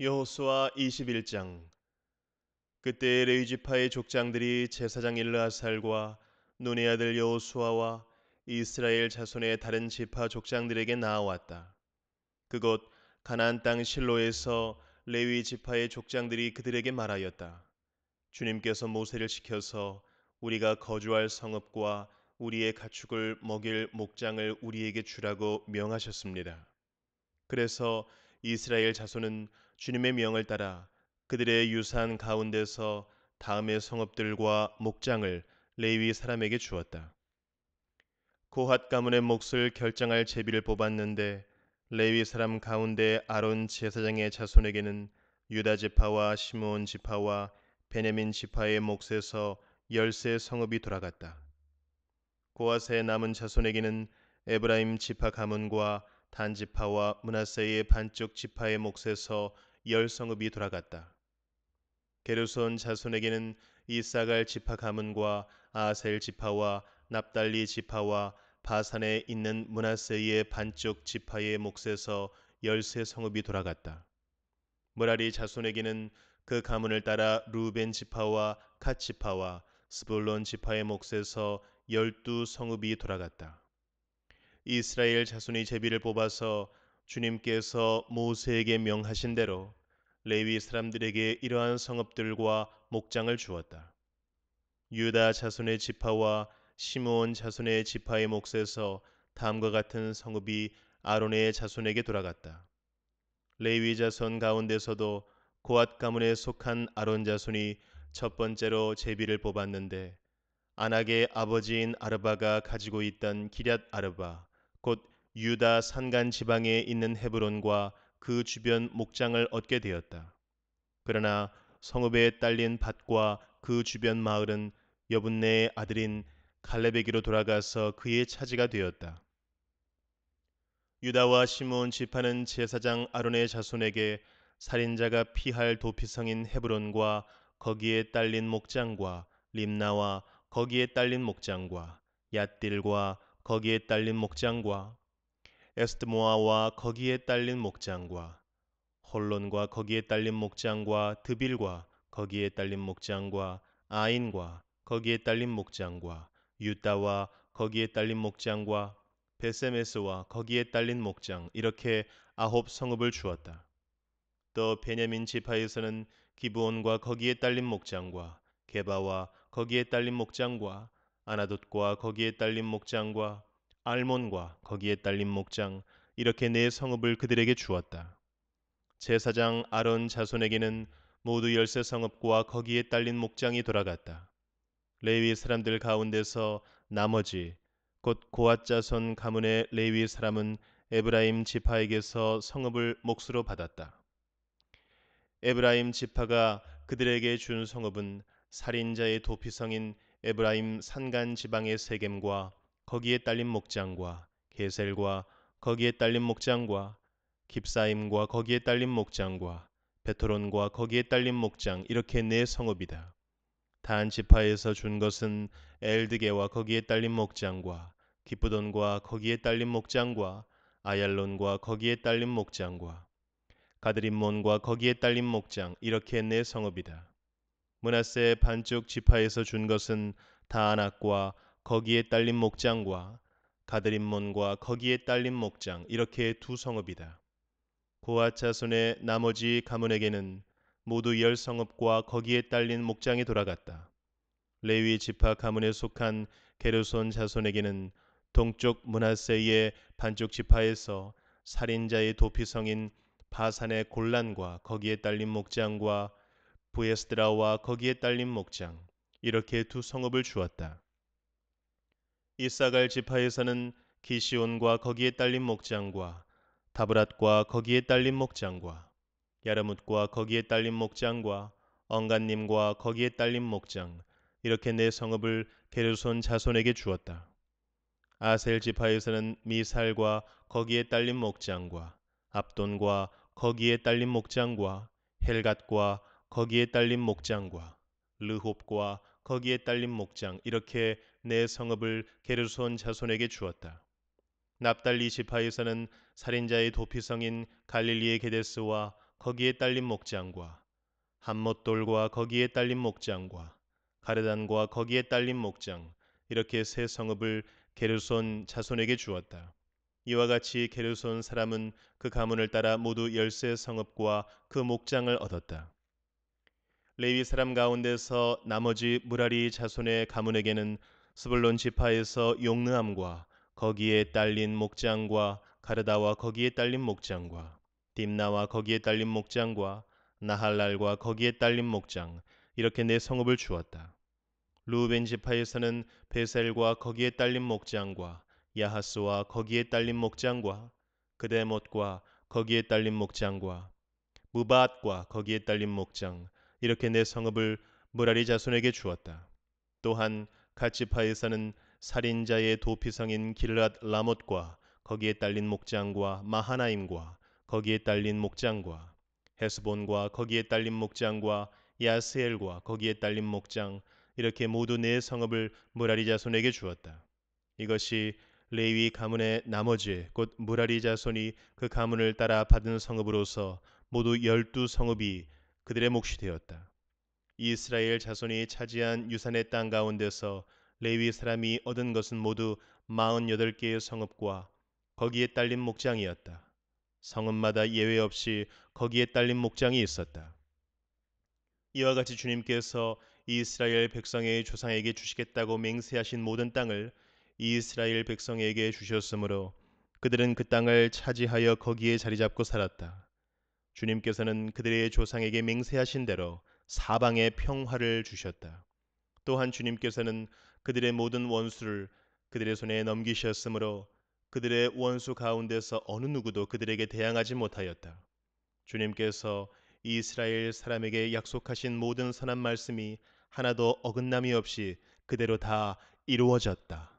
여호수아 21장 그때 레위지파의 족장들이 제사장 일르아살과 눈의 아들 여호수아와 이스라엘 자손의 다른 지파 족장들에게 나아왔다. 그곳 가나안 땅 실로에서 레위 지파의 족장들이 그들에게 말하였다. 주님께서 모세를 시켜서 우리가 거주할 성읍과 우리의 가축을 먹일 목장을 우리에게 주라고 명하셨습니다. 그래서 이스라엘 자손은 주님의 명을 따라 그들의 유산 가운데서 다음의 성읍들과 목장을 레위 사람에게 주었다. 고핫 가문의 몫을 결정할 제비를 뽑았는데 레위 사람 가운데 아론 제사장의 자손에게는 유다 지파와 시므온 지파와 베냐민 지파의 몫에서 열세 성읍이 돌아갔다. 고아세의 남은 자손에게는 에브라임 지파 가문과 단지파와 문하세의 반쪽 지파의 몫에서 열 성읍이 돌아갔다. 게르손 자손에게는 이사갈 지파 가문과 아셀 지파와 납달리 지파와 바산에 있는 문하세의 반쪽 지파의 몫에서 열세 성읍이 돌아갔다. 무라리 자손에게는 그 가문을 따라 루벤 지파와 카 지파와 스불론 지파의 몫에서 열두 성읍이 돌아갔다. 이스라엘 자손의 제비를 뽑아서 주님께서 모세에게 명하신 대로 레위 사람들에게 이러한 성읍들과 목장을 주었다. 유다 자손의 지파와 시므온 자손의 지파의 몫에서 다음과 같은 성읍이 아론의 자손에게 돌아갔다. 레위 자손 가운데서도 고앗 가문에 속한 아론 자손이 첫 번째로 제비를 뽑았는데 안악의 아버지인 아르바가 가지고 있던 기랏 아르바 곧 유다 산간 지방에 있는 헤브론과 그 주변 목장을 얻게 되었다. 그러나 성읍에 딸린 밭과 그 주변 마을은 여분네의 아들인 갈레베기로 돌아가서 그의 차지가 되었다. 유다와 시몬 지파는 제사장 아론의 자손에게 살인자가 피할 도피성인 헤브론과 거기에 딸린 목장과 림나와 거기에 딸린 목장과 얏딜과 거기에 딸린 목장과 에스트모아와 거기에 딸린 목장과 홀론과 거기에 딸린 목장과 드빌과 거기에 딸린 목장과 아인과 거기에 딸린 목장과 유다와 거기에 딸린 목장과 베세메스와 거기에 딸린 목장 이렇게 아홉 성읍을 주었다. 또 베냐민 지파에서는 기부온과 거기에 딸린 목장과 개바와 거기에 딸린 목장과 아나돗과 거기에 딸린 목장과 알몬과 거기에 딸린 목장 이렇게 네 성읍을 그들에게 주었다. 제사장 아론 자손에게는 모두 열세 성읍과 거기에 딸린 목장이 돌아갔다. 레위 사람들 가운데서 나머지 곧 고앗 자손 가문의 레위 사람은 에브라임 지파에게서 성읍을 몫으로 받았다. 에브라임 지파가 그들에게 준 성읍은 살인자의 도피성인 에브라임 산간 지방의 세겜과 거기에 딸린 목장과 게셀과 거기에 딸린 목장과 깁사임과 거기에 딸린 목장과 베토론과 거기에 딸린 목장 이렇게 네 성읍이다. 단 지파에서 준 것은 엘드게와 거기에 딸린 목장과 기쁘돈과 거기에 딸린 목장과 아얄론과 거기에 딸린 목장과 가드림몬과 거기에 딸린 목장 이렇게 네 성읍이다. 문하세 의 반쪽 지파에서 준 것은 다안악과 거기에 딸린 목장과 가드림몬과 거기에 딸린 목장 이렇게 두 성읍이다. 고아 차손의 나머지 가문에게는 모두 열 성읍과 거기에 딸린 목장이 돌아갔다. 레위 지파 가문에 속한 게르손 자손에게는 동쪽 문하세의 반쪽 지파에서 살인자의 도피성인 바산의 곤란과 거기에 딸린 목장과 부에스드라와 거기에 딸린 목장 이렇게 두 성읍을 주었다. 이사갈 지파에서는 기시온과 거기에 딸린 목장과 다브랏과 거기에 딸린 목장과 야르뭇과 거기에 딸린 목장과 엉간님과 거기에 딸린 목장 이렇게 네 성읍을 게르손 자손에게 주었다. 아셀 지파에서는 미살과 거기에 딸린 목장과 압돈과 거기에 딸린 목장과 헬갓과 거기에 딸린 목장과 르홉과 거기에 딸린 목장 이렇게 내 성읍을 게르손 자손에게 주었다. 납달리 지파에서는 살인자의 도피성인 갈릴리의 게데스와 거기에 딸린 목장과 한못돌과 거기에 딸린 목장과 가르단과 거기에 딸린 목장 이렇게 세 성읍을 게르손 자손에게 주었다. 이와 같이 게르손 사람은 그 가문을 따라 모두 열세 성읍과 그 목장을 얻었다. 레위 사람 가운데서 나머지 무라리 자손의 가문에게는 스불론 지파에서 용느함과 거기에 딸린 목장과 가르다와 거기에 딸린 목장과 딤나와 거기에 딸린 목장과 나할랄과 거기에 딸린 목장 이렇게 내 성읍을 주었다. 루벤 지파에서는 베셀과 거기에 딸린 목장과 야하스와 거기에 딸린 목장과 그대못과 거기에 딸린 목장과 무밧과 거기에 딸린 목장 이렇게 내 성읍을 무라리 자손에게 주었다. 또한 가치파에 사는 살인자의 도피성인 길랏 라못과 거기에 딸린 목장과 마하나임과 거기에 딸린 목장과 헤스본과 거기에 딸린 목장과 야스엘과 거기에 딸린 목장 이렇게 모두 내 성읍을 무라리 자손에게 주었다. 이것이 레위 가문의 나머지 곧 무라리 자손이 그 가문을 따라 받은 성읍으로서 모두 열두 성읍이 그들의 몫이 되었다. 이스라엘 자손이 차지한 유산의 땅 가운데서 레위 사람이 얻은 것은 모두 48개의 성읍과 거기에 딸린 목장이었다. 성읍마다 예외 없이 거기에 딸린 목장이 있었다. 이와 같이 주님께서 이스라엘 백성의 조상에게 주시겠다고 맹세하신 모든 땅을 이스라엘 백성에게 주셨으므로 그들은 그 땅을 차지하여 거기에 자리 잡고 살았다. 주님께서는 그들의 조상에게 맹세하신 대로 사방에 평화를 주셨다. 또한 주님께서는 그들의 모든 원수를 그들의 손에 넘기셨으므로 그들의 원수 가운데서 어느 누구도 그들에게 대항하지 못하였다. 주님께서 이스라엘 사람에게 약속하신 모든 선한 말씀이 하나도 어긋남이 없이 그대로 다 이루어졌다.